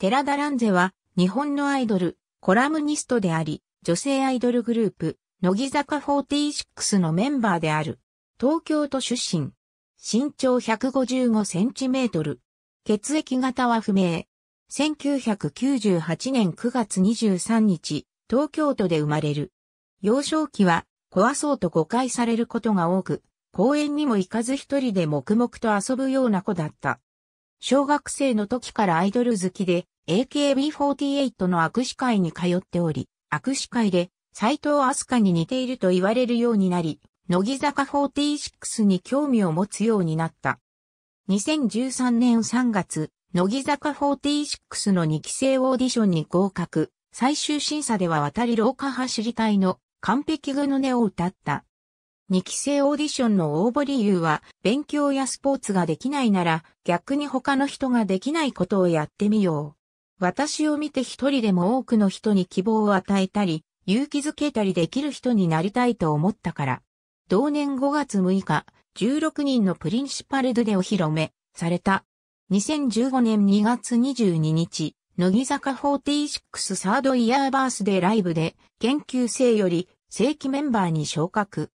寺田蘭世は、日本のアイドル、コラムニストであり、女性アイドルグループ、乃木坂46のメンバーである。東京都出身。身長155センチメートル。血液型は不明。1998年9月23日、東京都で生まれる。幼少期は、壊そうと誤解されることが多く、公園にも行かず一人で黙々と遊ぶような子だった。小学生の時からアイドル好きで、AKB48 の握手会に通っており、握手会で斎藤飛鳥に似ていると言われるようになり、乃木坂46に興味を持つようになった。2013年3月、乃木坂46の2期生オーディションに合格、最終審査では渡り廊下走り隊の完璧具の音を歌った。2期生オーディションの応募理由は、勉強やスポーツができないなら、逆に他の人ができないことをやってみよう。私を見て一人でも多くの人に希望を与えたり、勇気づけたりできる人になりたいと思ったから。同年5月6日、16人のプリンシパルドでお披露目された。2015年2月22日、乃木坂46サードイヤーバースデーライブで、研究生より正規メンバーに昇格。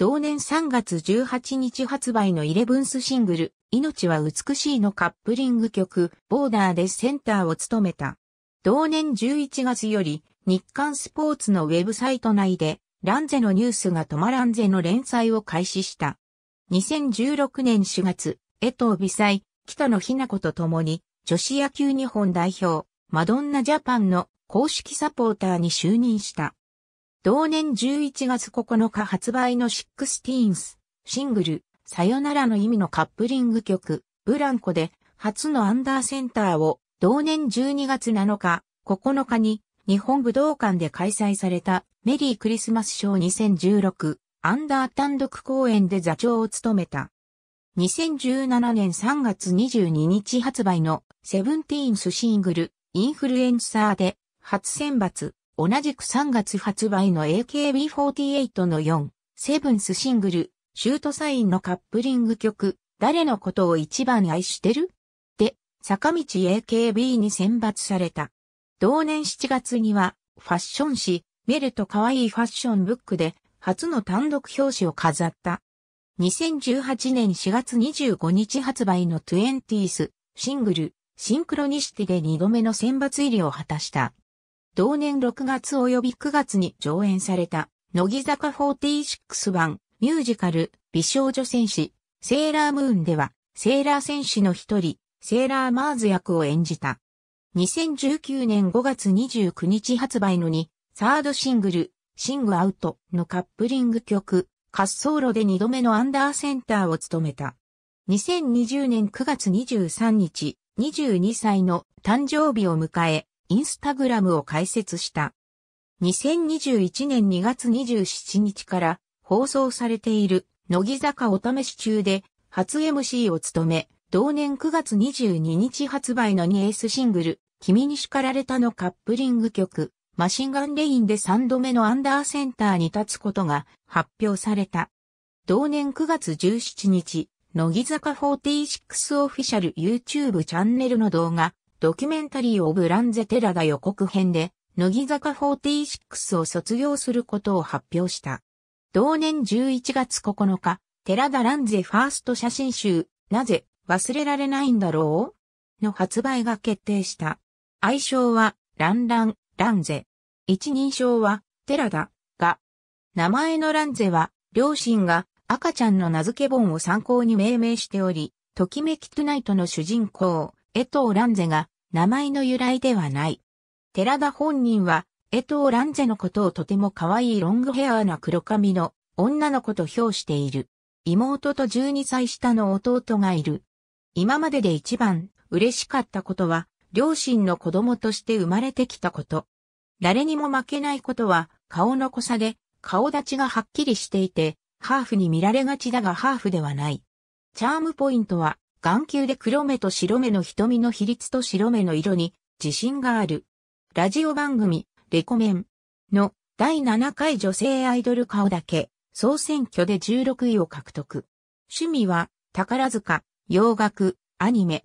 同年3月18日発売のイレブンスシングル、命は美しいのカップリング曲、ボーダーでセンターを務めた。同年11月より、日刊スポーツのウェブサイト内で、ランゼのニュースが止まらんぜの連載を開始した。2016年4月、江藤美彩、北野日な子と共に、女子野球日本代表、マドンナジャパンの公式サポーターに就任した。同年11月9日発売のシックスティーンス、シングル、さよならの意味のカップリング曲、ブランコで、初のアンダーセンターを、同年12月7日、9日に、日本武道館で開催された、メリークリスマスショー2016、アンダー単独公演で座長を務めた。2017年3月22日発売の、セブンティーンスシングル、インフルエンサーで、初選抜、同じく3月発売の AKB48 の4、セブンスシングル、シュートサインのカップリング曲、誰のことを一番愛してるで、坂道 AKB に選抜された。同年7月には、ファッション誌、メルと可愛いファッションブックで、初の単独表紙を飾った。2018年4月25日発売の 20th シングル、シンクロニシティで2度目の選抜入りを果たした。同年6月及び9月に上演された、乃木坂46版ミュージカル美少女戦士、セーラームーンでは、セーラー戦士の一人、セーラーマーズ役を演じた。2019年5月29日発売のに、サードシングル、シングアウトのカップリング曲、滑走路で2度目のアンダーセンターを務めた。2020年9月23日、22歳の誕生日を迎え、インスタグラムを開設した。2021年2月27日から放送されている乃木坂お試し中で初 MC を務め、同年9月22日発売の 2S シングル、君に叱られたのカップリング曲、マシンガンレインで3度目のアンダーセンターに立つことが発表された。同年9月17日、乃木坂46オフィシャル YouTube チャンネルの動画、ドキュメンタリー・オブ・ランゼ・テラダ予告編で、乃木坂46を卒業することを発表した。同年11月9日、寺田ンゼファースト写真集、なぜ忘れられないんだろうの発売が決定した。愛称は、ランラン、ランゼ。一人称は、寺田、が。名前のランゼは、両親が赤ちゃんの名付け本を参考に命名しており、ときめきトゥナイトの主人公、江藤蘭世が名前の由来ではない。寺田本人は、江藤蘭世のことをとても可愛いロングヘアーな黒髪の女の子と評している。妹と12歳下の弟がいる。今までで一番嬉しかったことは、両親の子供として生まれてきたこと。誰にも負けないことは、顔の濃さで、顔立ちがはっきりしていて、ハーフに見られがちだがハーフではない。チャームポイントは、眼球で黒目と白目の瞳の比率と白目の色に自信がある。ラジオ番組、レコメンの第7回女性アイドル顔だけ総選挙で16位を獲得。趣味は宝塚、洋楽、アニメ。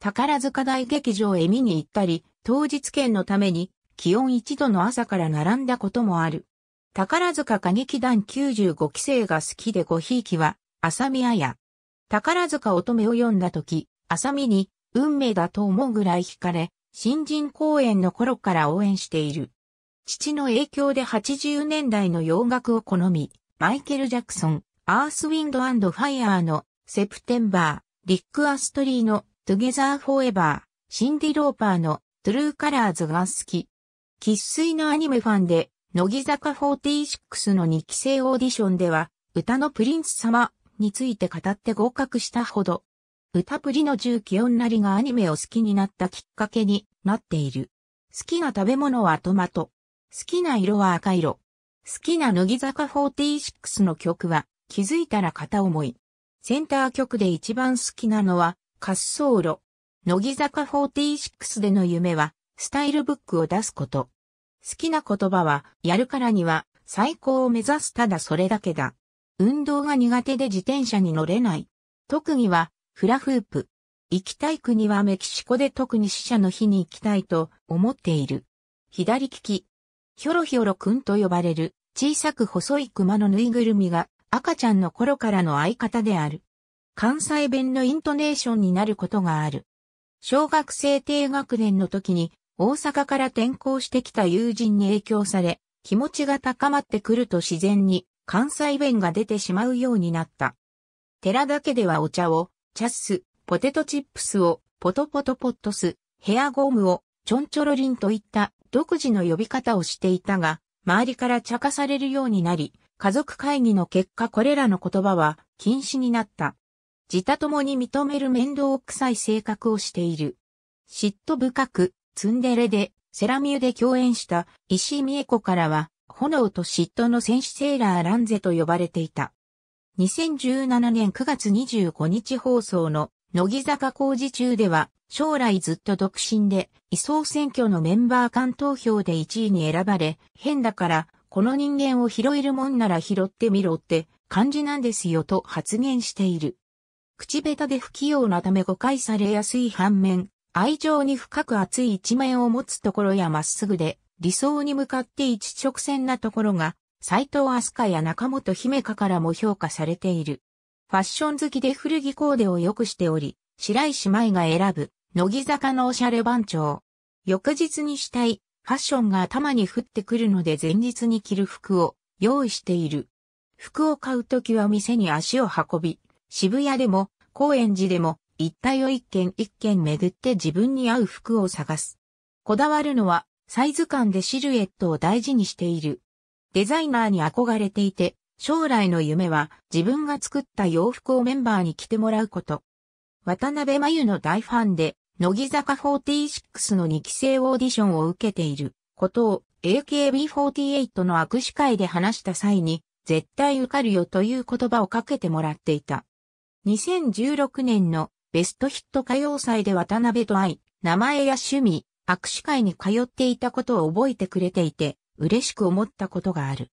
宝塚大劇場へ見に行ったり、当日券のために気温1度の朝から並んだこともある。宝塚歌劇団95期生が好きでごひいきは、浅見彩。宝塚乙女を読んだ時、浅見に運命だと思うぐらい惹かれ、新人公演の頃から応援している。父の影響で80年代の洋楽を好み、マイケル・ジャクソン、アース・ウィンド・アンド・ファイアーのセプテンバー、リック・アストリーのトゥゲザー・フォーエバー、シンディ・ローパーのトゥルー・カラーズが好き。喫水のアニメファンで、乃木坂46の2期生オーディションでは、歌のプリンス様について語って合格したほど。歌プリの重気女りがアニメを好きになったきっかけになっている。好きな食べ物はトマト。好きな色は赤色。好きな乃木坂46の曲は気づいたら片思い。センター曲で一番好きなのは滑走路。乃木坂46での夢はスタイルブックを出すこと。好きな言葉はやるからには最高を目指すただそれだけだ。運動が苦手で自転車に乗れない。特技は、フラフープ。行きたい国はメキシコで特に死者の日に行きたいと思っている。左利き。ひょろひょろくんと呼ばれる小さく細い熊のぬいぐるみが赤ちゃんの頃からの相方である。関西弁のイントネーションになることがある。小学生低学年の時に大阪から転校してきた友人に影響され、気持ちが高まってくると自然に関西弁が出てしまうようになった。寺だけではお茶を、チャッス、ポテトチップスを、ポトポトポットス、ヘアゴムを、ちょんちょろりんといった独自の呼び方をしていたが、周りから茶化されるようになり、家族会議の結果これらの言葉は禁止になった。自他共に認める面倒臭い性格をしている。嫉妬深く、ツンデレで、セラミューで共演した石井美恵子からは、炎と嫉妬の戦士セーラーランゼと呼ばれていた。2017年9月25日放送の乃木坂工事中では、将来ずっと独身で、移送選挙のメンバー間投票で1位に選ばれ、変だから、この人間を拾えるもんなら拾ってみろって感じなんですよと発言している。口下手で不器用なため誤解されやすい反面、愛情に深く熱い一面を持つところやまっすぐで、理想に向かって一直線なところが、斎藤飛鳥や中本姫香からも評価されている。ファッション好きで古着コーデを良くしており、白石舞が選ぶ、乃木坂のおしゃれ番長。翌日にしたい、ファッションが頭に降ってくるので前日に着る服を用意している。服を買うときは店に足を運び、渋谷でも高円寺でも一体を一軒一軒巡って自分に合う服を探す。こだわるのはサイズ感でシルエットを大事にしている。デザイナーに憧れていて、将来の夢は自分が作った洋服をメンバーに着てもらうこと。渡辺真由の大ファンで、乃木坂46の2期生オーディションを受けていることを AKB48 の握手会で話した際に、絶対受かるよという言葉をかけてもらっていた。2016年のベストヒット歌謡祭で渡辺と会い、名前や趣味、握手会に通っていたことを覚えてくれていて、嬉しく思ったことがある。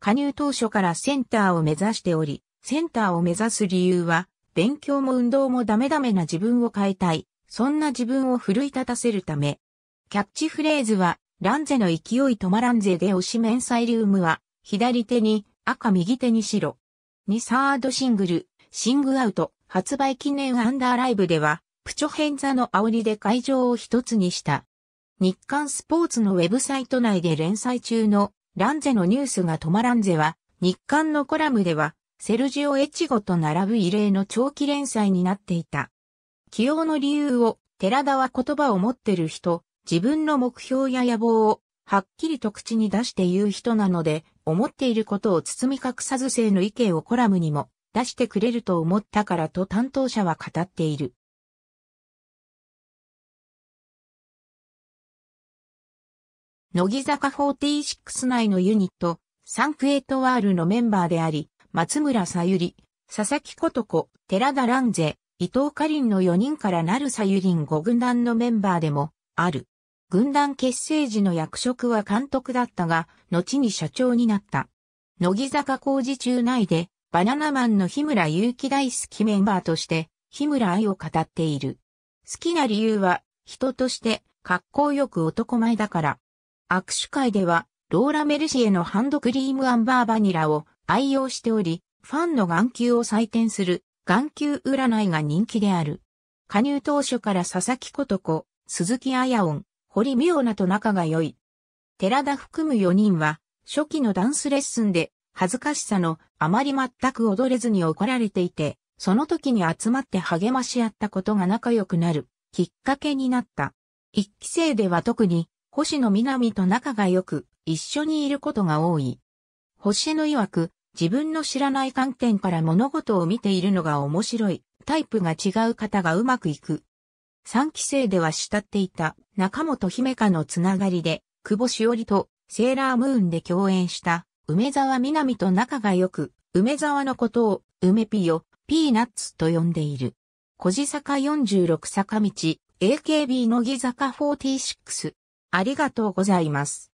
加入当初からセンターを目指しており、センターを目指す理由は、勉強も運動もダメダメな自分を変えたい。そんな自分を奮い立たせるため。キャッチフレーズは、ランゼの勢い止まらんぜで押しメンサイリウムは、左手に赤右手に白。にサードシングル、シングアウト、発売記念アンダーライブでは、プチョヘンザの煽りで会場を一つにした。日刊スポーツのウェブサイト内で連載中のランゼのニュースが止まらんぜは、日刊のコラムでは、セルジオ・エチゴと並ぶ異例の長期連載になっていた。起用の理由を、寺田は言葉を持ってる人、自分の目標や野望を、はっきりと口に出して言う人なので、思っていることを包み隠さず性の意見をコラムにも出してくれると思ったからと担当者は語っている。乃木坂46内のユニット、サンクエイトワールのメンバーであり、松村さゆり、佐々木琴子、寺田蘭世、伊藤か林の4人からなるさゆりん5軍団のメンバーでも、ある。軍団結成時の役職は監督だったが、後に社長になった。乃木坂工事中内で、バナナマンの日村祐希大好きメンバーとして、日村愛を語っている。好きな理由は、人として、格好よく男前だから。握手会では、ローラ・メルシエのハンドクリームアンバーバニラを愛用しており、ファンの眼球を採点する眼球占いが人気である。加入当初から佐々木こと子、鈴木彩音、堀美央奈と仲が良い。寺田含む4人は、初期のダンスレッスンで、恥ずかしさのあまり全く踊れずに怒られていて、その時に集まって励まし合ったことが仲良くなる、きっかけになった。一期生では特に、星野みなみと仲が良く、一緒にいることが多い。星野曰く、自分の知らない観点から物事を見ているのが面白い、タイプが違う方がうまくいく。三期生では慕っていた中本姫香のつながりで、久保しおりとセーラームーンで共演した梅沢みなみと仲が良く、梅沢のことを梅ピヨ、ピーナッツと呼んでいる。小地坂46坂道、AKB 乃木坂46、ありがとうございます。